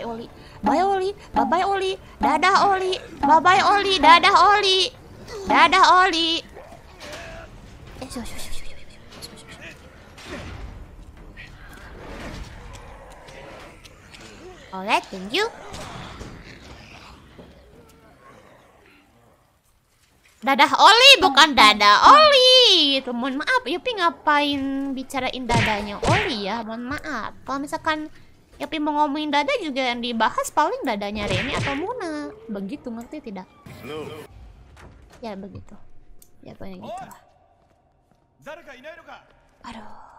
bye Oli bye Oli bye bye Oli dadah Oli bye bye Oli dadah Oli dadah Oli eh Alright, thank you. Dadah Oli bukan dada Oli gitu. Mohon maaf, Yupi ngapain bicarain dadanya Oli ya? Mohon maaf. Kalau misalkan tapi mau ngomongin dada juga yang dibahas paling dadanya Reni atau Muna. Begitu ngerti tidak? Ya begitu. Ya pokoknya gitu lah. Aduh.